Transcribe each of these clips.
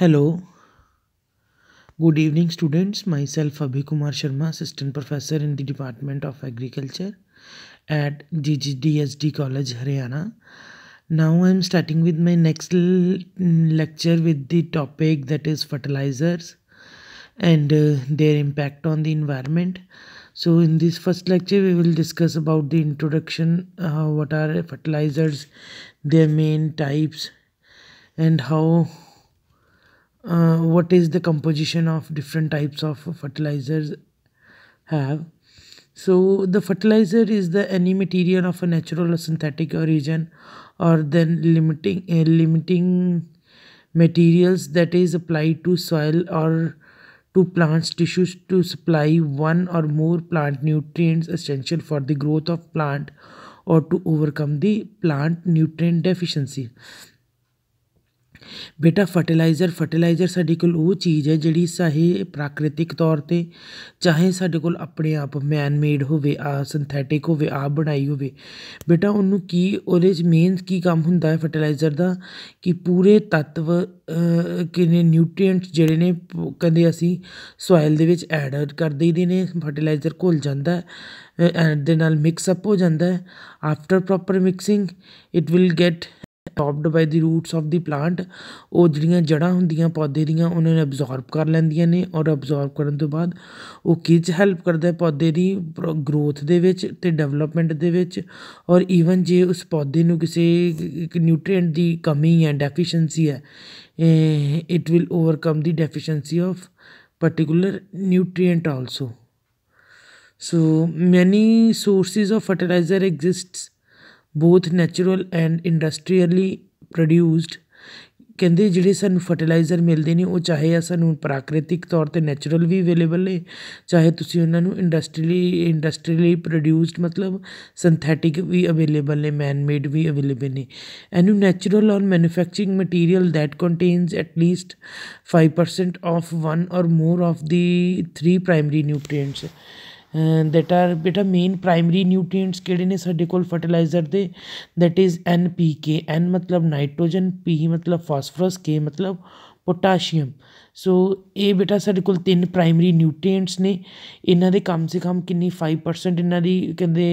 Hello. Good evening students. Myself Abhi Kumar Sharma, Assistant Professor in the Department of Agriculture at GGDSD College, Haryana. Now I am starting with my next lecture with the topic that is fertilizers and uh, their impact on the environment. So in this first lecture we will discuss about the introduction, uh, what are fertilizers, their main types and how uh, what is the composition of different types of fertilizers have so the fertilizer is the any material of a natural or synthetic origin or then limiting uh, limiting materials that is applied to soil or to plants tissues to supply one or more plant nutrients essential for the growth of plant or to overcome the plant nutrient deficiency ਬੇਟਾ fertiliser fertiliser ਸਾਡੇ ਕੋਲ ਉਹ ਚੀਜ਼ ਹੈ ਜਿਹੜੀ ਸਹੀ ਪ੍ਰਾਕ੍ਰਿਤਿਕ ਤੌਰ 'ਤੇ ਚਾਹੇ ਸਾਡੇ ਕੋਲ ਆਪਣੇ ਆਪ ਮੈਨ ਮੇਡ ਹੋਵੇ ਆ ਸਿੰਥੈਟਿਕ ਹੋਵੇ ਆਪ ਬਣਾਈ ਹੋਵੇ ਬੇਟਾ ਉਹਨੂੰ ਕੀ ਉਹਦੇ 'ਚ ਮੇਨ ਕੀ ਕੰਮ ਹੁੰਦਾ ਹੈ ਫਰਟੀਲਾਈਜ਼ਰ ਦਾ ਕਿ ਪੂਰੇ ਤੱਤਵ ਕਿਨੇ ਨਿਊਟ੍ਰੀਐਂਟਸ ਜਿਹੜੇ ਨੇ ਕਹਿੰਦੇ ਅਸੀਂ ਸੋਇਲ ਦੇ ਵਿੱਚ ਐਡ ਕਰ ਦਈਦੇ ਨੇ ਫਰਟੀਲਾਈਜ਼ਰ ਘੁਲ ਜਾਂਦਾ ਦੇ ਨਾਲ ਮਿਕਸ ਅਪ ਹੋ ਜਾਂਦਾ ਹੈ after proper mixing it will get topped by the roots of the plant ਉਹ ਜਿਹੜੀਆਂ ਜੜਾਂ ਹੁੰਦੀਆਂ ਪੌਦੇ ਦੀਆਂ ਉਹਨਾਂ ਨੂੰ ਐਬਜ਼ੋਰਬ ਕਰ ਲੈਂਦੀਆਂ ਨੇ ਔਰ ਐਬਜ਼ੋਰਬ ਕਰਨ ਤੋਂ ਬਾਅਦ ਉਹ ਕਿਚ ਹੈਲਪ ਕਰਦਾ ਪੌਦੇ ਦੀ ਗਰੋਥ ਦੇ ਵਿੱਚ ਤੇ ਡਿਵੈਲਪਮੈਂਟ ਦੇ ਵਿੱਚ ਔਰ ਈਵਨ ਜੇ ਉਸ ਪੌਦੇ ਨੂੰ ਕਿਸੇ ਨਿਊਟ੍ਰੀਐਂਟ ਦੀ ਕਮੀ ਹੈ ਡੈਫੀਸ਼ੀਐਂਸੀ ਹੈ it will overcome the deficiency of particular nutrient also so many sources of fertiliser exists both natural and industrially produced ਕਹਿੰਦੇ ਜਿਹੜੇ ਸਾਨੂੰ ਫਰਟੀਲਾਈਜ਼ਰ ਮਿਲਦੇ ਨੇ ਉਹ ਚਾਹੇ ਆ ਸਾਨੂੰ ਪ੍ਰਾਕ੍ਰਿਤਿਕ ਤੌਰ ਤੇ ਨੇਚਰਲ ਵੀ ਅਵੇਲੇਬਲ ਨੇ ਚਾਹੇ ਤੁਸੀਂ ਉਹਨਾਂ ਨੂੰ ਇੰਡਸਟਰੀਲੀ ਇੰਡਸਟਰੀਅਲੀ ਪ੍ਰੋਡਿਊਸਡ ਮਤਲਬ ਸਿੰਥੈਟਿਕ ਵੀ ਅਵੇਲੇਬਲ ਨੇ ਮੈਨ ਮੇਡ ਵੀ ਅਵੇਲੇਬਲ ਨੇ ਇਹਨੂੰ natural or manufacturing material that contains at least 5% of one or more of the 3 primary nutrients that are beta main primary nutrients ਕਿਹੜੇ ਨੇ ਸਾਡੇ ਕੋਲ fertilizer ਦੇ that is NPK N ਮਤਲਬ nitrogen P ਮਤਲਬ phosphorus K ਮਤਲਬ potassium ਸੋ ਇਹ ਬੇਟਾ ਸਾਡੇ ਕੋਲ ਤਿੰਨ ਪ੍ਰਾਇਮਰੀ ਨਿਊਟ੍ਰੀਐਂਟਸ ਨੇ ਇਹਨਾਂ ਦੇ ਕਮ ਸੇ ਕਮ ਕਿੰਨੀ 5% ਇਹਨਾਂ ਦੀ ਕਹਿੰਦੇ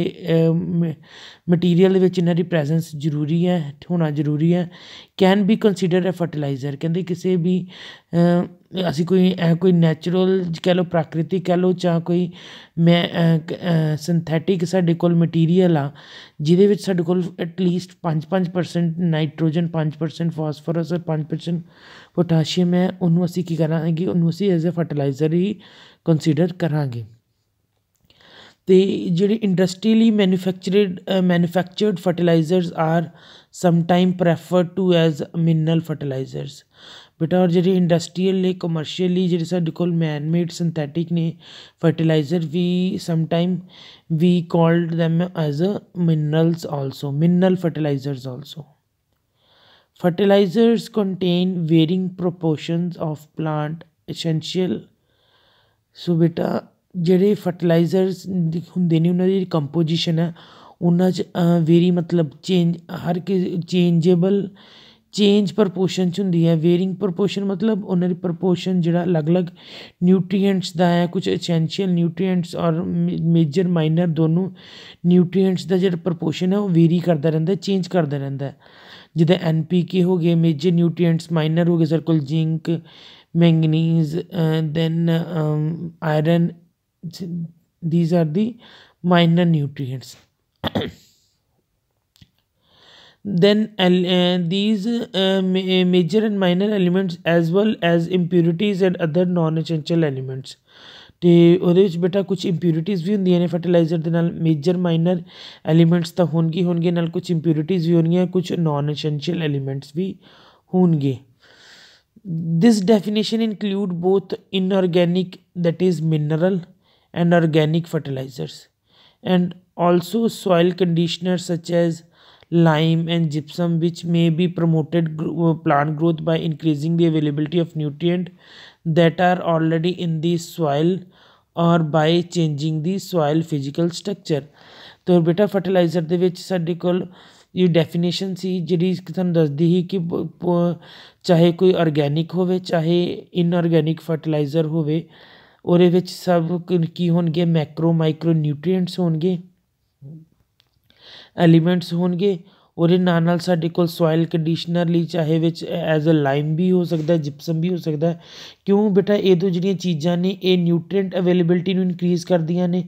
ਮਟੀਰੀਅਲ ਦੇ ਵਿੱਚ ਇਹਨਾਂ ਦੀ ਪ੍ਰੈਜ਼ੈਂਸ ਜ਼ਰੂਰੀ ਹੈ ਹੋਣਾ ਜ਼ਰੂਰੀ ਹੈ can be consider a fertiliser ਕਹਿੰਦੇ ਕਿਸੇ ਵੀ ਅਸੀਂ ਕੋਈ ਕੋਈ ਨੈਚੁਰਲ ਕਹਿ ਲੋ ਪ੍ਰਕ੍ਰਿਤੀ ਕਹਿ ਲੋ ਜਾਂ ਕੋਈ ਮੈਂ ਸਿੰਥੈਟਿਕ ਸਾਡੇ ਕੋਲ ਮਟੀਰੀਅਲ ਆ ਜਿਹਦੇ ਵਿੱਚ ਸਾਡੇ ਕੋਲ ਐਟ ਲੀਸਟ 5-5% ਨਾਈਟ੍ਰੋਜਨ 5% ਫਾਸਫੋਰਸ ਔਰ 5% ਪੋਟਾਸ਼ੀਅਮ ਹੈ ਉਹਨੂੰ ਅਸੀਂ ਤਰੱਕੀ ਕਰਾਂਗੇ ਉਹਨੂੰ ਅਸੀਂ ਐਜ਼ ਅ ਫਰਟੀਲਾਈਜ਼ਰ ਹੀ ਕੰਸੀਡਰ ਕਰਾਂਗੇ ਤੇ ਜਿਹੜੇ industrially manufactured manufactured fertilisers are some time preferred to as mineral fertilisers ਬੇਟਾ ਔਰ ਜਿਹੜੇ ਇੰਡਸਟਰੀਅਲ ਨੇ ਕਮਰਸ਼ੀਅਲੀ ਜਿਹੜੇ ਸਾਡੇ ਕੋਲ ਮੈਨ ਮੇਡ ਸਿੰਥੈਟਿਕ ਨੇ ਫਰਟੀਲਾਈਜ਼ਰ ਵੀ some time we called them as a minerals also mineral fertilisers also Fertilizers contain varying proportions of plant essential so ਬੇਟਾ ਜਿਹੜੇ ਫਰਟੀਲਾਈਜ਼ਰਸ ਹੁੰਦੇ ਨੇ ਉਹਨਾਂ ਦੀ ਕੰਪੋਜੀਸ਼ਨ ਹੈ ਉਹਨਾਂ 'ਚ ਵੇਰੀ ਮਤਲਬ ਚੇਂਜ ਹਰ ਕਿ ਚੇਂਜੇਬਲ ਚੇਂਜ ਪ੍ਰਪੋਰਸ਼ਨ 'ਚ ਹੁੰਦੀ ਹੈ ਵੇਰਿੰਗ ਪ੍ਰਪੋਰਸ਼ਨ ਮਤਲਬ ਉਹਨਾਂ ਦੀ ਪ੍ਰਪੋਰਸ਼ਨ ਜਿਹੜਾ ਅਲੱਗ-ਅਲੱਗ ਨਿਊਟ੍ਰੀਐਂਟਸ ਦਾ ਹੈ ਕੁਝ ਐਸੈਂਸ਼ੀਅਲ ਨਿਊਟ੍ਰੀਐਂਟਸ ਔਰ ਮੇਜਰ ਮਾਈਨਰ ਦੋਨੋਂ ਨਿਊਟ੍ਰੀਐਂਟਸ ਦਾ ਜਿਹੜਾ ਪ੍ਰਪੋਰਸ਼ਨ ਹੈ ਉਹ ਵੇਰੀ ਕਰਦਾ ਰਹਿੰਦਾ ਚੇਂਜ ਕਰਦਾ ਰਹਿੰਦਾ जिदा एन पी के हो गए मेजर न्यूट्रिएंट्स माइनर हो गए सर को zinc manganese then iron these are the minor nutrients then all these major and minor elements as well as impurities and other non essential elements तो बेटा कुछ इंप्यूरिटीज़ भी होंगे ने फर्टिलाइजर के नाल मेजर माइनर एलीमेंट्स तो होगी हो कुछ इंप्योरिटीज़ भी होनगियाँ कुछ नॉन असेंशियल एलीमेंट्स भी हो गए this definition include both inorganic that is mineral and organic fertilisers and also soil conditioner such as lime and gypsum which may be promoted plant growth by increasing the availability of nutrient that are already in the soil ਔਰ by changing the soil physical structure ਤੋ ਬੇਟਾ fertiliser ਦੇ ਵਿੱਚ ਸਾਡੇ ਕੋਲ ਇਹ definition ਸੀ ਜਿਹੜੀ ਤੁਹਾਨੂੰ ਦੱਸਦੀ ਸੀ ਕਿ ਚਾਹੇ ਕੋਈ ਆਰਗੈਨਿਕ ਹੋਵੇ ਚਾਹੇ ਇਨਆਰਗੈਨਿਕ ਫਰਟੀਲਾਈਜ਼ਰ ਹੋਵੇ ਉਹਦੇ ਵਿੱਚ ਸਭ ਕੀ ਹੋਣਗੇ ਮੈਕਰੋ ਮਾਈਕਰੋ ਨਿਊਟ੍ਰੀਐਂਟਸ ਹੋਣਗੇ ਐਲੀਮੈਂਟਸ ਹੋਣਗੇ ਉਹਦੇ ਨਾਲ ਨਾਲ ਸਾਡੇ ਕੋਲ ਸੋਇਲ ਕੰਡੀਸ਼ਨਰ ਲਈ ਚਾਹੇ ਵਿੱਚ ਐਜ਼ ਅ ਲਾਈਮ ਵੀ ਹੋ ਸਕਦਾ ਜਿਪਸਮ ਵੀ ਹੋ ਸਕਦਾ ਕਿਉਂ ਬੇਟਾ ਇਹ ਦੋ ਜਿਹੜੀਆਂ ਚੀਜ਼ਾਂ ਨੇ ਇਹ ਨਿਊਟ੍ਰੀਐਂਟ ਅਵੇਲੇਬਿਲਟੀ ਨੂੰ ਇਨਕਰੀਜ਼ ਕਰਦੀਆਂ ਨੇ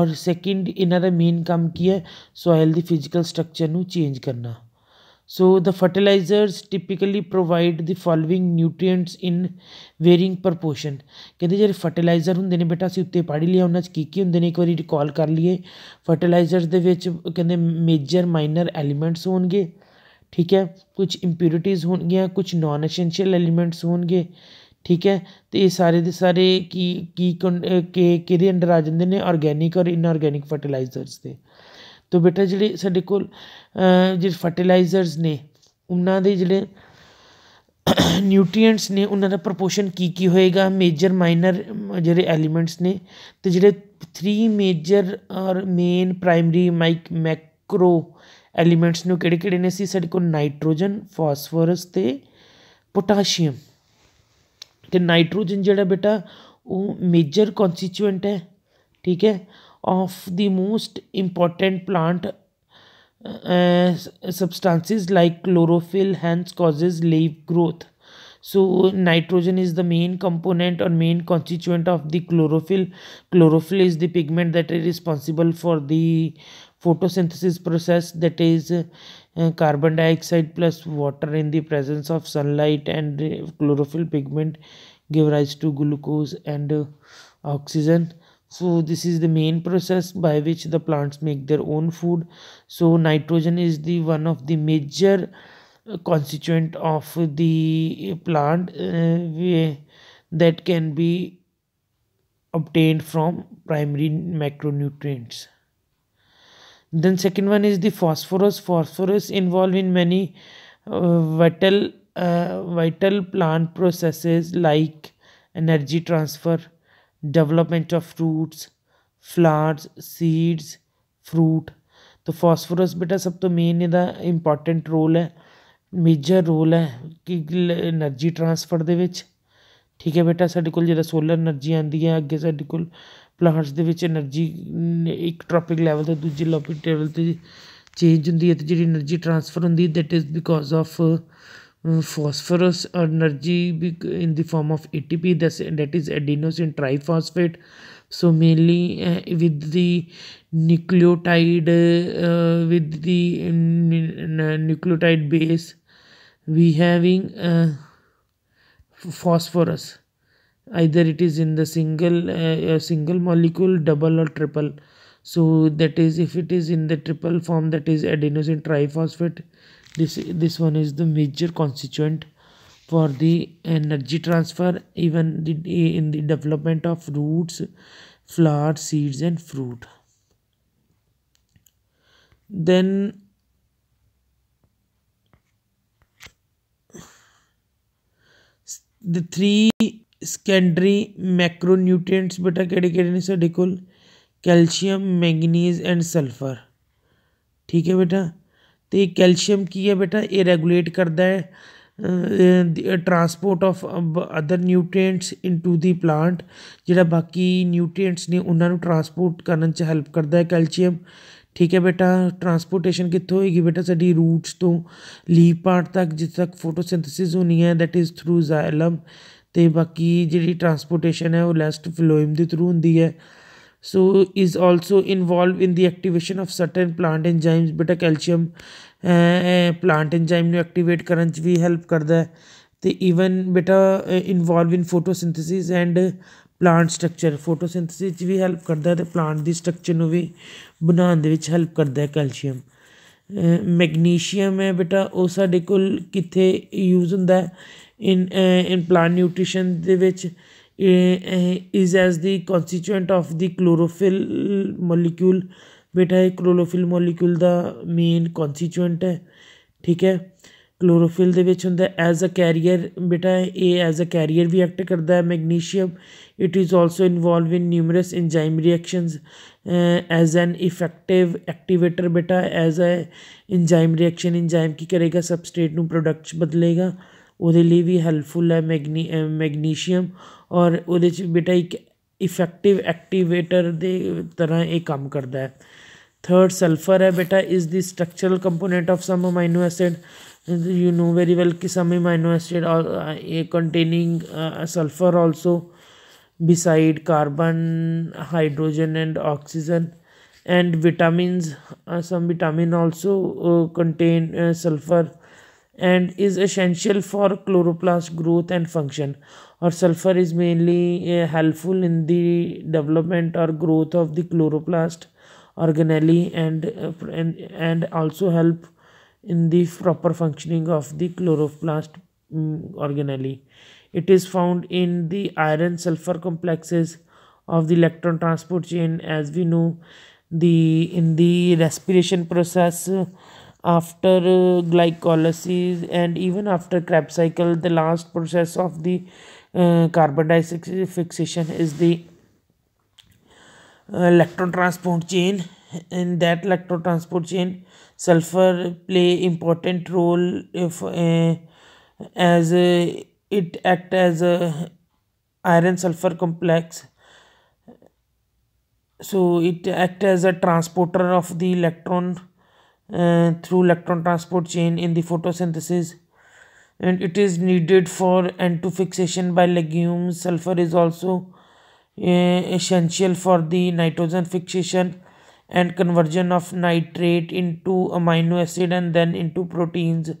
ਔਰ ਸੈਕਿੰਡ ਇਹਨਾਂ ਦਾ ਮੇਨ ਕੰਮ ਕੀ ਹੈ ਸੋਇਲ ਦੀ ਫਿਜ਼ੀਕਲ ਸਟਰਕਚਰ ਨੂੰ ਚੇਂਜ ਕਰਨਾ So the fertilizers typically provide the following nutrients in varying proportion ਕਹਿੰਦੇ ਜਿਹੜੇ ਫਰਟੀਲਾਈਜ਼ਰ ਹੁੰਦੇ ਨੇ ਬੇਟਾ ਅਸੀਂ ਉੱਤੇ ਪੜ੍ਹ ਲਿਆ ਉਹਨਾਂ 'ਚ ਕੀ ਕੀ ਹੁੰਦੇ ਨੇ ਇੱਕ ਵਾਰੀ ਰਿਕਾਲ ਕਰ ਲਈਏ ਫਰਟੀਲਾਈਜ਼ਰਸ ਦੇ ਵਿੱਚ ਕਹਿੰਦੇ ਮੇਜਰ ਮਾਈਨਰ ਐਲੀਮੈਂਟਸ ਹੋਣਗੇ ਠੀਕ ਹੈ ਕੁਝ ਇੰਪਿਊਰਿਟੀਜ਼ ਹੋਣਗੀਆਂ ਕੁਝ ਨਾਨ ਐਸੈਂਸ਼ੀਅਲ ਐਲੀਮੈਂਟਸ ਹੋਣਗੇ ਠੀਕ ਹੈ ਤੇ ਇਹ ਸਾਰੇ ਦੇ ਸਾਰੇ ਕੀ ਕੀ ਕਿ ਕਿਹਦੇ ਅੰਡਰ ਆ ਜਾਂਦੇ ਨੇ ਆਰਗੈਨਿਕ ਔਰ ਇਨਆਰਗੈਨਿਕ ਫਰਟੀਲਾਈਜ਼ਰਸ ਦੇ ਤਾਂ ਬੇਟਾ ਜਿਹੜੇ ਸਾਡੇ ਕੋਲ ਜਿਹੜੇ ਫਰਟੀਲਾਈਜ਼ਰਸ ਨੇ ਉਹਨਾਂ ਦੇ ਜਿਹੜੇ ਨਿਊਟ੍ਰੀਐਂਟਸ ਨੇ ਉਹਨਾਂ ਦਾ ਪ੍ਰੋਪੋਰਸ਼ਨ ਕੀ ਕੀ ਹੋਏਗਾ ਮੇਜਰ ਮਾਈਨਰ ਜਿਹੜੇ ਐਲੀਮੈਂਟਸ ਨੇ ਤੇ ਜਿਹੜੇ 3 ਮੇਜਰ ਔਰ main primary mike macro elements ਨੂੰ ਕਿਹੜੇ ਕਿਹੜੇ ਨੇ ਸੀ ਸਾਡੇ ਕੋਲ ਨਾਈਟ੍ਰੋਜਨ ਫਾਸਫੋਰਸ ਤੇ ਪੋਟਾਸ਼ੀਅਮ ਤੇ ਨਾਈਟ੍ਰੋਜਨ ਜਿਹੜਾ ਬੇਟਾ ਉਹ ਮੇਜਰ ਕੰਸਟੀਚੂਐਂਟ ਹੈ ਠੀਕ ਹੈ of the most important plant uh, substances like chlorophyll hence causes leaf growth so nitrogen is the main component or main constituent of the chlorophyll chlorophyll is the pigment that is responsible for the photosynthesis process that is uh, carbon dioxide plus water in the presence of sunlight and uh, chlorophyll pigment give rise to glucose and uh, oxygen so this is the main process by which the plants make their own food so nitrogen is the one of the major uh, constituent of the uh, plant uh, that can be obtained from primary macronutrients then second one is the phosphorus phosphorus involved in many uh, vital uh, vital plant processes like energy transfer development of fruits flowers seeds fruit ਤਾਂ phosphorus ਬੇਟਾ ਸਭ ਤੋਂ main ਇਹਦਾ important role ਹੈ major role ਹੈ ਕਿ energy transfer ਦੇ ਵਿੱਚ ਠੀਕ ਹੈ ਬੇਟਾ ਸਾਡੇ ਕੋਲ ਜਿਹੜਾ ਸੋਲਰ એનર્ਜੀ ਆਉਂਦੀ ਹੈ ਅੱਗੇ ਸਾਡੇ ਕੋਲ ਪਲਾਂਟਸ ਦੇ ਵਿੱਚ એનર્ਜੀ ਇੱਕ ਟ੍ਰੋਪਿਕ ਲੈਵਲ ਤੋਂ ਦੂਜੇ ਲੈਵਲ ਤੇ ਚੇਂਜ ਹੁੰਦੀ ਹੈ ਤੇ ਜਿਹੜੀ એનર્ਜੀ ਟਰਾਂਸਫਰ ਹੁੰਦੀ ਹੈ that is because of Mm, phosphorus energy in the form of ATP that's, that is adenosine triphosphate so mainly uh, with the nucleotide uh, with the nucleotide base we having uh, phosphorus either it is in the single uh, single molecule double or triple so that is if it is in the triple form that is adenosine triphosphate this this one is the major constituent for the energy transfer even the, in the development of roots flower seeds and fruit then the three secondary macronutrients beta केड़े केड़े ne sir देखो calcium manganese and sulfur ठीक है बेटा ਤੇ calcium ਕੀ ਹੈ ਬੇਟਾ ਇਹ ਰੈਗੂਲੇਟ ਕਰਦਾ ਹੈ transport of other nutrients into the plant ਜਿਹੜਾ ਬਾਕੀ ਨਿਊਟ੍ਰੀਐਂਟਸ ਨੇ ਉਹਨਾਂ ਨੂੰ ਟਰਾਂਸਪੋਰਟ ਕਰਨ 'ਚ ਹੈਲਪ ਕਰਦਾ ਹੈ ਕੈਲਸ਼ੀਅਮ ਠੀਕ ਹੈ ਬੇਟਾ ਟਰਾਂਸਪੋਰਟੇਸ਼ਨ ਕਿੱਥੋਂ ਹੋਏਗੀ ਬੇਟਾ ਸਾਡੀ ਰੂਟਸ ਤੋਂ ਲੀਫ ਪਾਰਟ ਤੱਕ ਜਿੱਥੇ ਤੱਕ ਫੋਟੋਸਿੰਥੇਸਿਸ ਹੋਣੀ ਹੈ ਦੈਟ ਇਜ਼ ਥਰੂ ਜ਼ਾਇਲਮ ਤੇ ਬਾਕੀ ਜਿਹੜੀ ਟਰਾਂਸਪੋਰਟੇਸ਼ਨ ਹੈ ਉਹ ਲੈਸਟ ਫਲੋਇਮ ਦੇ ਥਰੂ ਹੁੰਦੀ ਹੈ so is also involved in the activation of certain plant enzymes beta calcium eh, eh, plant enzyme ਨੂੰ ਐਕਟੀਵੇਟ ਕਰਨ ਚ ਵੀ ਹੈਲਪ ਕਰਦਾ ਹੈ ਤੇ ਇਵਨ ਬੇਟਾ involve in photosynthesis and plant structure photosynthesis ਚ ਵੀ ਹੈਲਪ ਕਰਦਾ ਤੇ ਪਲਾਂਟ ਦੀ ਸਟਰਕਚਰ ਨੂੰ ਵੀ ਬਣਾਉਣ ਦੇ ਵਿੱਚ ਹੈਲਪ ਕਰਦਾ ਹੈ ਕੈਲਸ਼ੀਅਮ ਮੈਗਨੀਸ਼ੀਅਮ ਹੈ ਬੇਟਾ ਉਹ ਸਾਡੇ ਕੋਲ ਕਿੱਥੇ ਯੂਜ਼ ਹੁੰਦਾ ਹੈ ਇਨ ਇਨ ਪਲਾਂਟ ਨਿਊਟ੍ਰੀਸ਼ਨ ਦੇ ਵਿੱਚ is as the constituent of the chlorophyll molecule बेटा ये क्लोरोफिल ਮੋਲੀਕਿਊਲ ਦਾ ਮੇਨ ਕੰਸਟੀਟੂਐਂਟ ਹੈ ਠੀਕ ਹੈ ਕਲੋਰੋਫਿਲ ਦੇ ਵਿੱਚ ਹੁੰਦਾ ਐਜ਼ ਅ ਕੈਰੀਅਰ ਬੇਟਾ ਇਹ ਐਜ਼ ਅ ਕੈਰੀਅਰ ਵੀ ਐਕਟ ਕਰਦਾ ਹੈ magnesium it is also involve in numerous enzyme reactions as an effective activator ਬੇਟਾ as a enzyme reaction enzyme ਕੀ ਕਰੇਗਾ ਸਬਸਟ੍ਰੇਟ ਨੂੰ ਪ੍ਰੋਡਕਟਸ ਬਦਲੇਗਾ ਉਹਦੇ ਲਈ ਵੀ ਹੈਲਪਫੁਲ ਹੈ ਮੈਗਨੀਸ਼ੀਅਮ और बेटा एक इफेक्टिव एक्टिवेटर दे तरह ये काम करता है थर्ड सल्फर है बेटा is the structural component of some amino acid you know very well कि some amino acid containing sulphur also beside carbon hydrogen and oxygen and vitamin some vitamin also contain sulphur and is essential for chloroplast growth and function or sulfur is mainly uh, helpful in the development or growth of the chloroplast organelle and, uh, and and also help in the proper functioning of the chloroplast um, organelle it is found in the iron sulfur complexes of the electron transport chain as we know the in the respiration process uh, after uh, glycolysis and even after Krebs cycle the last process of the uh, carbon dioxide fixation is the uh, electron transport chain in that electron transport chain sulfur play important role if uh, as it act as a iron sulfur complex so it act as a transporter of the electron uh, through electron transport chain in the photosynthesis and it is needed for end to fixation by legumes sulfur is also uh, essential for the nitrogen fixation and conversion of nitrate into amino acid and then into proteins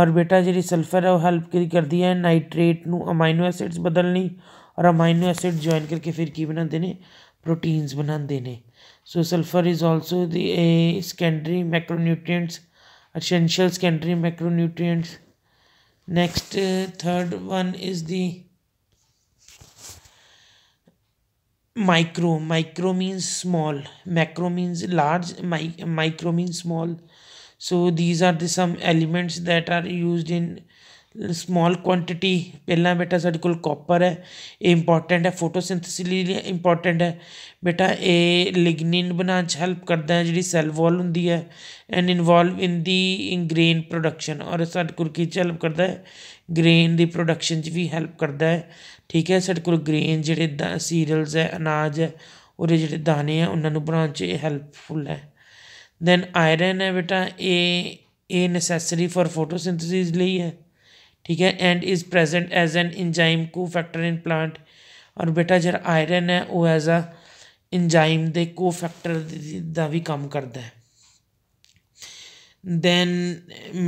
और बेटा जी sulphur है वो help कर दिया है nitrate नू amino acids बदलनी और अमाइनो एसिड ज्वाइन करके फिर की बना देने प्रोटीन्स बना देने So sulfur is also the a secondary macronutrients, essential secondary macronutrients. Next uh, third one is the micro. Micro means small. Macro means large. Mi micro means small. So these are the some elements that are used in small quantity ਪਹਿਲਾਂ ਬੇਟਾ ਸਾਡੇ ਕੋਲ copper ਹੈ ਇਹ important ਹੈ photosynthesis ਲਈ important ਹੈ ਬੇਟਾ ਇਹ ਲਿਗਨਿਨ ਬਣਾਉਣ 'ਚ ਹੈਲਪ ਕਰਦਾ ਹੈ ਜਿਹੜੀ ਸੈਲ ਵਾਲ ਹੁੰਦੀ ਹੈ and involve in the grain production ਔਰ ਸਾਡੇ ਕੋਲ ਕੀ ਹੈਲਪ ਕਰਦਾ ਹੈ ਗ੍ਰੇਨ ਦੀ ਪ੍ਰੋਡਕਸ਼ਨ 'ਚ ਵੀ ਹੈਲਪ ਕਰਦਾ ਹੈ ਠੀਕ ਹੈ ਸਾਡੇ ਕੋਲ ਗ੍ਰੇਨ ਜਿਹੜੇ ਸੀਰੀਅਲਸ ਹੈ ਅਨਾਜ ਹੈ ਉਹਦੇ ਜਿਹੜੇ ਦਾਣੇ ਆ ਉਹਨਾਂ ਨੂੰ ਬਣਾਉਣ 'ਚ ਇਹ ਹੈਲਪਫੁਲ ਹੈ ਦੈਨ ਆਇਰਨ ਹੈ ਬੇਟਾ ਇਹ ਇਹ ਨੈਸੈਸਰੀ ਫॉर ਫੋਟੋਸਿੰਥੇਸਿਸ ਲਈ ਹੈ ठीक है and is present as an enzyme cofactor in plant और बेटा जरा आयरन है वो एज अ ਇੰਜਾਈਮ ਦੇ ਕੋਫੈਕਟਰ ਦਾ ਵੀ ਕੰਮ ਕਰਦਾ ਹੈ ਦੈਨ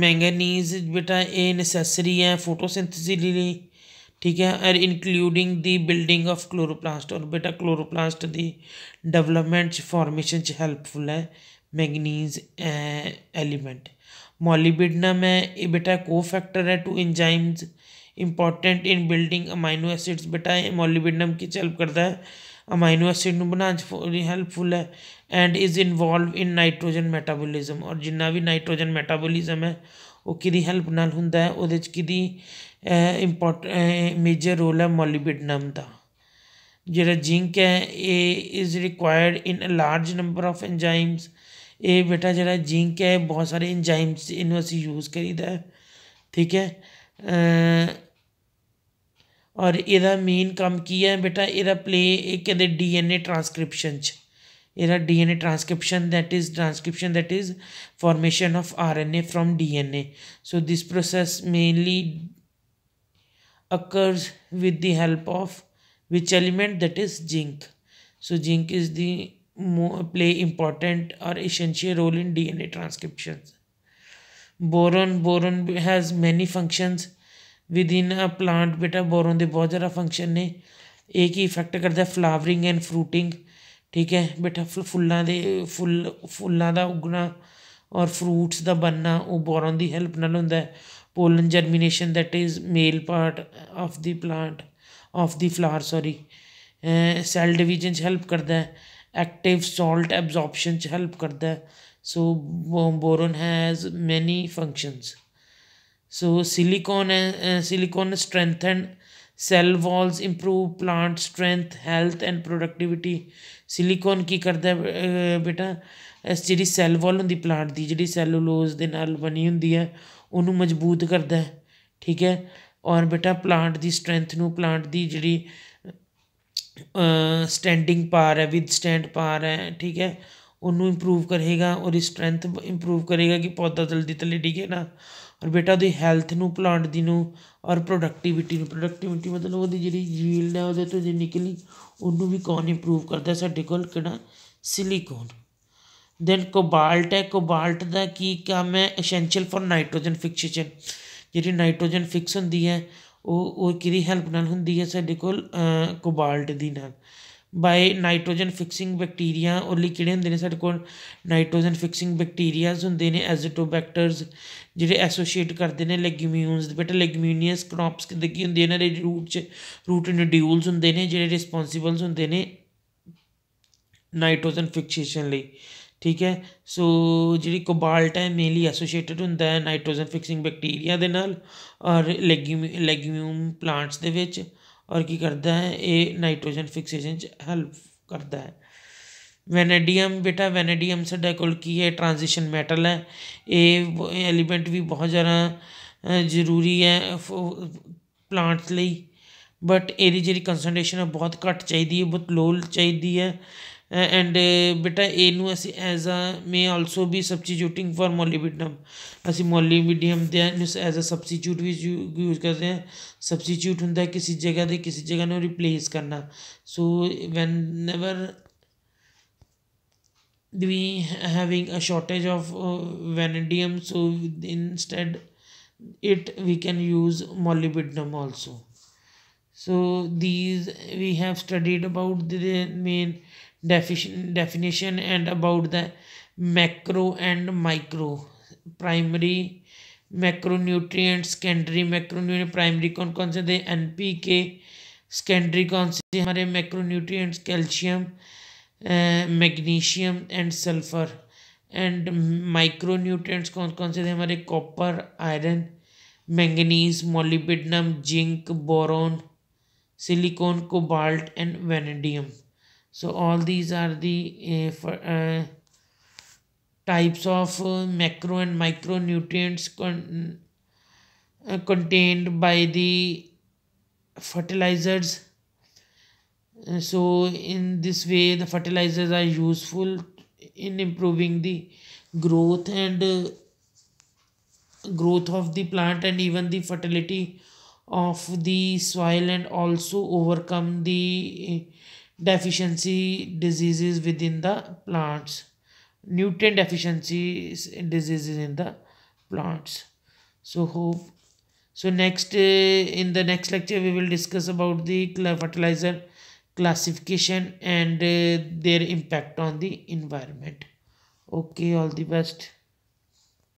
ਮੈਂਗਨੀਜ਼ ਬੇਟਾ ਇਹ ਨੈਸੈਸਰੀ ਹੈ ਫੋਟੋਸਿੰਥੇਸਿਸ ਲਈ ਠੀਕ ਹੈ ਔਰ including the building of chloroplast ਔਰ ਬੇਟਾ ਕਲੋਰੋਪਲਾਸਟ ਦੀ ਡਿਵੈਲਪਮੈਂਟ ਚ ਫਾਰਮੇਸ਼ਨ ਚ ਹੈਲਪਫੁਲ ਹੈ ਮੈਂਗਨੀਜ਼ ਐਲੀਮੈਂਟ मोलिबिडनम है बेटा को फैक्टर है to enzymes important in building amino acids बेटा मोलिबिडनम की हेल्प करता है अमाइनो एसिड ਨੂੰ ਬਣਾਉਣ ਹੈਲਪਫੁਲ ਹੈ and is involve in nitrogen metabolism ਔਰ ਜਿੰਨਾ ਵੀ ਨਾਈਟ੍ਰੋਜਨ ਮੈਟਾਬੋਲਿਜ਼ਮ ਹੈ ਉਹ ਕਿਹਦੀ ਹੈਲਪ ਨਾਲ ਹੁੰਦਾ ਹੈ ਉਹਦੇ ਚ ਕਿਹਦੀ ਇੰਪੋਰਟ ਮੇਜਰ ਰੋਲ ਹੈ ਮੋਲੀਬਿਡਨਮ ਦਾ ਜਿਹੜਾ ਜ਼ਿੰਕ ਹੈ ਇਹ is required in a large number of enzymes ਇਹ ਬੇਟਾ ਜਿਹੜਾ ਜ਼ਿੰਕ ਹੈ ਬਹੁਤ ਸਾਰੇ ਇੰਜ਼ਾਈਮਸ ਇਹਨੂੰ ਅਸੀਂ ਯੂਜ਼ ਕਰੀਦਾ ਠੀਕ ਹੈ ਔਰ ਇਹਦਾ ਮੇਨ ਕੰਮ ਕੀ ਹੈ ਬੇਟਾ ਇਹਦਾ ਪਲੇ ਇੱਕ ਇਹਦੇ ਡੀਐਨਏ ਟ੍ਰਾਂਸਕ੍ਰਿਪਸ਼ਨ ਚ ਇਹਦਾ DNA transcription that is transcription that is formation of RNA from DNA so this process mainly occurs with the help of which element that is zinc so zinc is the play और important role in D N A transcription boron boron has many functions within a plant बेटा boron के बहुत ज़्यादा function ने एक ही effect करता है flowering and fruiting ठीक है बेटा फुल्लां दे फुल फुल्लां दा उगना और फ्रूट्स का बनना वो बोरन की हेल्प नाल होंदा pollen germination that is male part of the plant of the flower sorry cell division help करता है ਐਕਟਿਵ ਸਾਲਟ ਐਬਜ਼ੌਰਪਸ਼ਨ ਚ ਹੈਲਪ ਕਰਦਾ ਹੈ so boron has many functions so silicon silicon strengthen cell walls improve plant strength health and productivity silicon ਕੀ ਕਰਦਾ ਹੈ ਬੇਟਾ ਇਸ ਜਿਹੜੀ ਸੈਲ ਵਾਲ ਹੁੰਦੀ ਪਲਾਂਟ ਦੀ ਜਿਹੜੀ ਸੈਲੂਲੋਸ ਦੇ ਨਾਲ ਬਣੀ ਹੁੰਦੀ ਹੈ ਉਹਨੂੰ ਮਜ਼ਬੂਤ ਕਰਦਾ ਹੈ ਠੀਕ ਹੈ ਔਰ ਬੇਟਾ ਪਲਾਂਟ ਦੀ ਸਟਰੈਂਥ ਨੂੰ ਪਲਾਂਟ ਦੀ ਜਿਹੜੀ ਸਟੈਂਡਿੰਗ ਪਾਰ ਹੈ ਵਿਦ ਸਟੈਂਡ ਪਾਰ ਹੈ ਠੀਕ ਹੈ ਉਹਨੂੰ ਇੰਪਰੂਵ ਕਰੇਗਾ ਔਰ ਇਸ ਸਟਰੈਂਥ ਇੰਪਰੂਵ ਕਰੇਗਾ ਕਿ ਪੌਦਾ ਜਲਦੀ ਤਲੇ ਡਿਗੇ ਨਾ ਔਰ ਬੇਟਾ ਦੀ ਹੈਲਥ ਨੂੰ ਪਲਾਂਟ ਦੀ ਨੂੰ ਔਰ ਪ੍ਰੋਡਕਟੀਵਿਟੀ ਨੂੰ ਪ੍ਰੋਡਕਟੀਵਿਟੀ ਮਤਲਬ ਉਹਦੀ ਜਿਹੜੀ ਯੀਲਡ ਹੈ ਉਹਦੇ ਤੋਂ ਜੇ ਨਿਕਲੀ ਉਹਨੂੰ ਵੀ ਕੌਣ ਇੰਪਰੂਵ ਕਰਦਾ ਸਾਡੇ ਕੋਲ ਕਿਹੜਾ ਸਿਲੀਕਨ ਦੈਨ ਕੋਬਾਲਟ ਹੈ ਕੋਬਾਲਟ ਦਾ ਕੀ ਕੰਮ ਹੈ ਐਸੈਂਸ਼ੀਅਲ ਫॉर ਨਾਈਟ੍ਰੋਜਨ ਫਿਕਸੇਸ਼ਨ ਜਿਹੜੀ ਨਾਈਟ੍ਰੋਜਨ ਫਿਕਸ ਹੁੰਦੀ ਹੈ ਉਹ ਉਹ ਕਿਹਦੀ ਹੈਲਪ ਨਾਲ ਹੁੰਦੀ ਹੈ ਸਾਡੇ ਕੋਲ ਕੋਬਾਲਟ ਦੀ ਨਾਲ ਬਾਈ ਨਾਈਟ੍ਰੋਜਨ ਫਿਕਸਿੰਗ ਬੈਕਟੀਰੀਆ ਉਹਲੀ ਕਿਹੜੇ ਹੁੰਦੇ ਨੇ ਸਾਡੇ ਕੋਲ ਨਾਈਟ੍ਰੋਜਨ ਫਿਕਸਿੰਗ ਬੈਕਟੀਰੀਆਜ਼ ਹੁੰਦੇ ਨੇ ਐਜ਼ੋਟੋਬੈਕਟਰਸ ਜਿਹੜੇ ਐਸੋਸੀਏਟ ਕਰਦੇ ਨੇ ਦੇ ਬਟ ਲੈਗੂਮੀਨੀਅਸ ਕ੍ਰੌਪਸ ਕਿਦਾਂ ਕੀ ਨੇ ਇਹਨਾਂ ਦੇ ਰੂਟ ਚ ਰੂਟ ਨੋਡਿਊਲਸ ਹੁੰਦੇ ਨੇ ਜਿਹੜੇ ਰਿਸਪੌਂਸੀਬਲਸ ਹੁੰਦੇ ਨੇ ਨਾਈਟ੍ਰੋਜਨ ਫਿਕਸੇਸ਼ਨ ਲਈ ਠੀਕ ਹੈ ਸੋ ਜਿਹੜੀ ਕੋਬਾਲਟ ਹੈ ਮੇਨਲੀ ਐਸੋਸੀਏਟਡ ਹੁੰਦਾ ਹੈ ਨਾਈਟ੍ਰੋਜਨ ਫਿਕਸਿੰਗ ਬੈਕਟੀਰੀਆ ਦੇ ਨਾਲ ਔਰ ਲੈਗਿਊਮ ਲੈਗਿਊਮ ਪਲਾਂਟਸ ਦੇ ਵਿੱਚ ਔਰ ਕੀ ਕਰਦਾ ਹੈ ਇਹ ਨਾਈਟ੍ਰੋਜਨ ਫਿਕਸੇਸ਼ਨ ਚ ਹੈਲਪ ਕਰਦਾ ਹੈ ਵੈਨੇਡੀਅਮ ਬੇਟਾ ਵੈਨੇਡੀਅਮ ਸਾਡਾ ਕੋਲ ਕੀ ਹੈ ਟ੍ਰਾਂਜੀਸ਼ਨ ਮੈਟਲ ਹੈ ਇਹ ਐਲੀਮੈਂਟ ਵੀ ਬਹੁਤ ਜ਼ਿਆਦਾ ਜ਼ਰੂਰੀ ਹੈ ਪਲਾਂਟਸ ਲਈ ਬਟ ਇਹਦੀ ਜਿਹੜੀ ਕਨਸੈਂਟ੍ਰੇਸ਼ਨ ਹੈ ਬਹੁਤ ਘੱਟ ਚਾਹੀਦੀ ਹੈ ਬਹੁਤ ਲੋਲ ਚਾਹੀਦੀ ਹੈ ਐਂਡ ਬੇਟਾ ਇਹਨੂੰ ਅਸੀਂ as a may also be substituting for molybdenum ਅਸੀਂ ਮੋਲੀਬੀਡੀਅਮ ਦੇ ਐਸ ਐਜ਼ ਅ ਸਬਸਟੀਟਿਊਟ ਵੀ ਯੂਜ਼ ਕਰਦੇ ਹਾਂ ਸਬਸਟੀਟਿਊਟ ਹੁੰਦਾ ਕਿਸੇ ਜਗ੍ਹਾ ਦੇ ਕਿਸੇ ਜਗ੍ਹਾ ਨੂੰ ਰਿਪਲੇਸ ਕਰਨਾ so whenever we having a shortage of uh, vanadium so instead it we can use molybdenum also so these we have studied about the main and about the macro and micro primary macro macronutrient secondary macronu primary कौन कौन से थे N P के secondary कौन से थे हमारे macronutrients calcium magnesium and sulphur and micronutrients कौन कौन से थे हमारे copper iron manganese molybdenum zinc boron silicon cobalt and vanadium so all these are the uh, for, uh, types of eh, macro and micronutrients con- contained by the fertilizers so in this way the fertilizers are useful in improving the growth and uh, growth of the plant and even the fertility of the soil and also overcome the deficiency diseases within the plants nutrient deficiency diseases in the plants so hope so next uh, in the next lecture we will discuss about the fertilizer classification and uh, their impact on the environment okay all the best